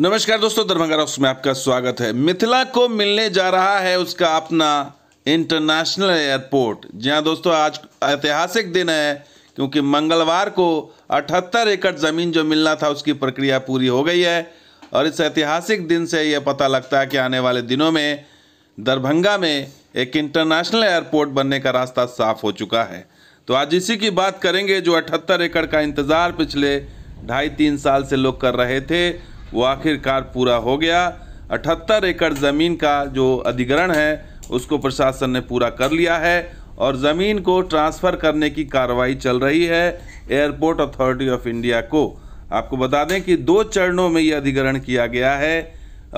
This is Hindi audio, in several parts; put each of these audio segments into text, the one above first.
नमस्कार दोस्तों दरभंगा रॉक्स में आपका स्वागत है मिथिला को मिलने जा रहा है उसका अपना इंटरनेशनल एयरपोर्ट जहां दोस्तों आज ऐतिहासिक दिन है क्योंकि मंगलवार को 78 एकड़ ज़मीन जो मिलना था उसकी प्रक्रिया पूरी हो गई है और इस ऐतिहासिक दिन से यह पता लगता है कि आने वाले दिनों में दरभंगा में एक इंटरनेशनल एयरपोर्ट बनने का रास्ता साफ हो चुका है तो आज इसी की बात करेंगे जो अठहत्तर एकड़ का इंतज़ार पिछले ढाई तीन साल से लोग कर रहे थे वो आखिरकार पूरा हो गया अठहत्तर एकड़ ज़मीन का जो अधिग्रहण है उसको प्रशासन ने पूरा कर लिया है और ज़मीन को ट्रांसफ़र करने की कार्रवाई चल रही है एयरपोर्ट अथॉरिटी ऑफ इंडिया को आपको बता दें कि दो चरणों में ये अधिग्रहण किया गया है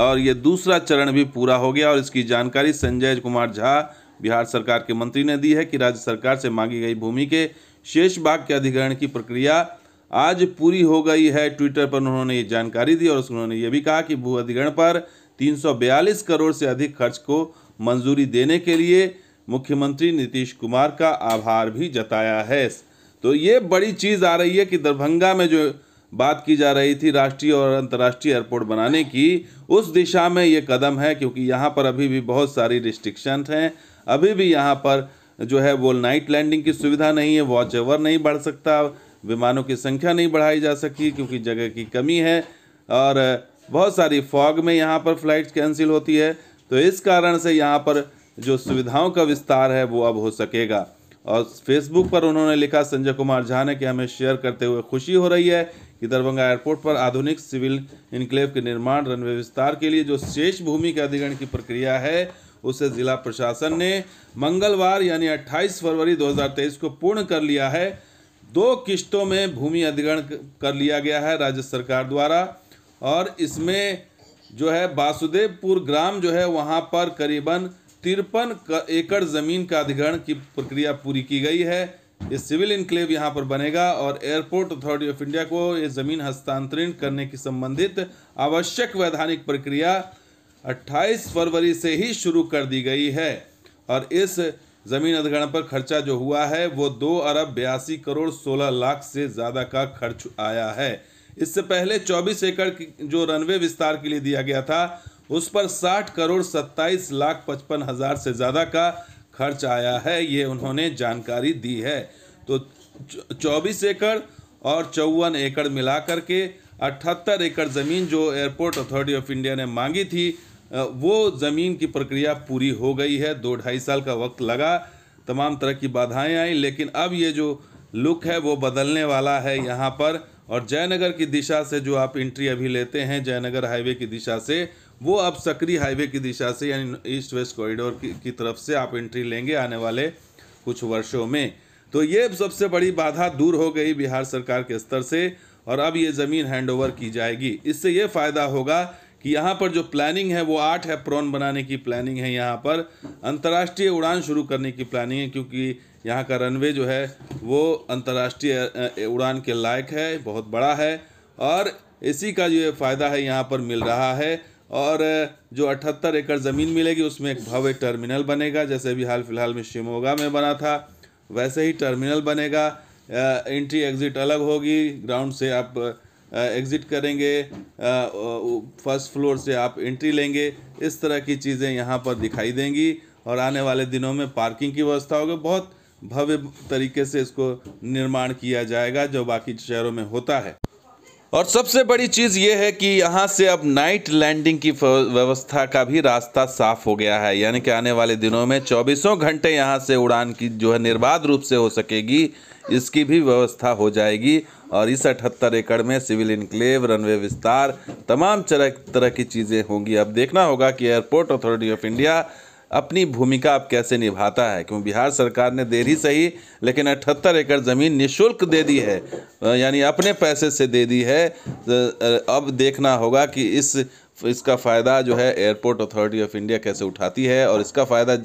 और ये दूसरा चरण भी पूरा हो गया और इसकी जानकारी संजय कुमार झा बिहार सरकार के मंत्री ने दी है कि राज्य सरकार से मांगी गई भूमि के शेष भाग के अधिग्रहण की प्रक्रिया आज पूरी हो गई है ट्विटर पर उन्होंने ये जानकारी दी और उन्होंने ये भी कहा कि भू अधिग्रहण पर 342 करोड़ से अधिक खर्च को मंजूरी देने के लिए मुख्यमंत्री नीतीश कुमार का आभार भी जताया है तो ये बड़ी चीज़ आ रही है कि दरभंगा में जो बात की जा रही थी राष्ट्रीय और अंतर्राष्ट्रीय एयरपोर्ट बनाने की उस दिशा में ये कदम है क्योंकि यहाँ पर अभी भी बहुत सारी रिस्ट्रिक्शन हैं अभी भी यहाँ पर जो है वो नाइट लैंडिंग की सुविधा नहीं है वॉच एवर नहीं बढ़ सकता विमानों की संख्या नहीं बढ़ाई जा सकी क्योंकि जगह की कमी है और बहुत सारी फॉग में यहाँ पर फ्लाइट कैंसिल होती है तो इस कारण से यहाँ पर जो सुविधाओं का विस्तार है वो अब हो सकेगा और फेसबुक पर उन्होंने लिखा संजय कुमार झा ने कि हमें शेयर करते हुए खुशी हो रही है कि दरभंगा एयरपोर्ट पर आधुनिक सिविल इनक्लेव के निर्माण रनवे विस्तार के लिए जो शेष भूमि के अधिग्रहण की प्रक्रिया है उसे जिला प्रशासन ने मंगलवार यानी 28 फरवरी 2023 को पूर्ण कर लिया है दो किश्तों में भूमि अधिग्रहण कर लिया गया है राज्य सरकार द्वारा और इसमें जो है वासुदेवपुर ग्राम जो है वहाँ पर करीबन तिरपन एकड़ ज़मीन का अधिग्रहण की प्रक्रिया पूरी की गई है ये सिविल इनक्लेव यहाँ पर बनेगा और एयरपोर्ट अथॉरिटी ऑफ इंडिया को ये ज़मीन हस्तांतरित करने की संबंधित आवश्यक वैधानिक प्रक्रिया 28 फरवरी से ही शुरू कर दी गई है और इस ज़मीन अधिग्रहण पर खर्चा जो हुआ है वो दो अरब बयासी करोड़ सोलह लाख से ज़्यादा का खर्च आया है इससे पहले 24 एकड़ जो रनवे विस्तार के लिए दिया गया था उस पर 60 करोड़ 27 लाख पचपन हज़ार से ज़्यादा का खर्च आया है ये उन्होंने जानकारी दी है तो 24 एकड़ और चौवन एकड़ मिला करके अठहत्तर एकड़ ज़मीन जो एयरपोर्ट अथॉरिटी ऑफ इंडिया ने मांगी थी वो ज़मीन की प्रक्रिया पूरी हो गई है दो ढाई साल का वक्त लगा तमाम तरह की बाधाएं आई लेकिन अब ये जो लुक है वो बदलने वाला है यहाँ पर और जयनगर की दिशा से जो आप एंट्री अभी लेते हैं जयनगर हाईवे की दिशा से वो अब सकरी हाईवे की दिशा से यानी ईस्ट वेस्ट कॉरिडोर की, की तरफ से आप एंट्री लेंगे आने वाले कुछ वर्षों में तो ये सबसे बड़ी बाधा दूर हो गई बिहार सरकार के स्तर से और अब ये ज़मीन हैंडओवर की जाएगी इससे ये फ़ायदा होगा कि यहाँ पर जो प्लानिंग है वो आठ एप्रॉन बनाने की प्लानिंग है यहाँ पर अंतर्राष्ट्रीय उड़ान शुरू करने की प्लानिंग है क्योंकि यहाँ का रनवे जो है वो अंतर्राष्ट्रीय उड़ान के लायक है बहुत बड़ा है और इसी का जो फ़ायदा है यहाँ पर मिल रहा है और जो अठहत्तर एकड़ ज़मीन मिलेगी उसमें एक भव्य टर्मिनल बनेगा जैसे भी हाल फिलहाल में शिमोगा में बना था वैसे ही टर्मिनल बनेगा एंट्री एग्ज़िट अलग होगी ग्राउंड से आप एग्ज़िट करेंगे फर्स्ट फ्लोर से आप एंट्री लेंगे इस तरह की चीज़ें यहाँ पर दिखाई देंगी और आने वाले दिनों में पार्किंग की व्यवस्था होगी बहुत भव्य तरीके से इसको निर्माण किया जाएगा जो बाकी शहरों में होता है और सबसे बड़ी चीज़ ये है कि यहाँ से अब नाइट लैंडिंग की व्यवस्था का भी रास्ता साफ हो गया है यानी कि आने वाले दिनों में चौबीसों घंटे यहाँ से उड़ान की जो है निर्बाध रूप से हो सकेगी इसकी भी व्यवस्था हो जाएगी और इस अठहत्तर एकड़ में सिविल इनक्लेव रनवे विस्तार तमाम तरह की चीज़ें होंगी अब देखना होगा कि एयरपोर्ट अथॉरिटी ऑफ इंडिया अपनी भूमिका अब कैसे निभाता है क्योंकि बिहार सरकार ने देरी सही लेकिन अठहत्तर एकड़ ज़मीन निशुल्क दे दी है यानी अपने पैसे से दे दी है अब देखना होगा कि इस इसका फ़ायदा जो है एयरपोर्ट अथॉरिटी ऑफ इंडिया कैसे उठाती है और इसका फ़ायदा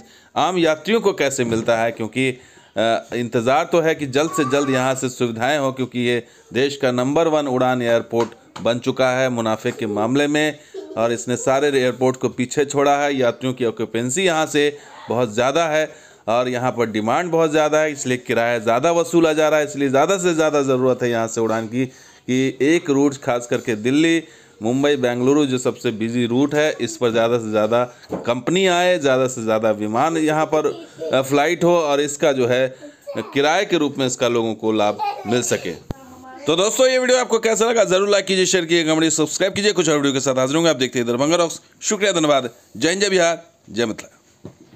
आम यात्रियों को कैसे मिलता है क्योंकि इंतज़ार तो है कि जल्द से जल्द यहाँ से सुविधाएं हों क्योंकि ये देश का नंबर वन उड़ान एयरपोर्ट बन चुका है मुनाफे के मामले में और इसने सारे एयरपोर्ट को पीछे छोड़ा है यात्रियों की ऑक्यूपेंसी यहाँ से बहुत ज़्यादा है और यहाँ पर डिमांड बहुत ज़्यादा है इसलिए किराया ज़्यादा वसूला जा रहा है इसलिए ज़्यादा से ज़्यादा ज़रूरत है यहाँ से उड़ान की कि एक रूट खास करके दिल्ली मुंबई बेंगलुरु जो सबसे बिजी रूट है इस पर ज़्यादा से ज़्यादा कंपनी आए ज़्यादा से ज़्यादा विमान यहाँ पर फ्लाइट हो और इसका जो है किराए के रूप में इसका लोगों को लाभ मिल सके तो दोस्तों ये वीडियो आपको कैसा लगा जरूर लाइक कीजिए शेयर कीजिए कमेंट सब्सक्राइब कीजिए कुछ और वीडियो के साथ हाजिर होंगे आप देखते हैं दरभंगा रॉक्स शुक्रिया धन्यवाद जय जय बिहार जय मिथिला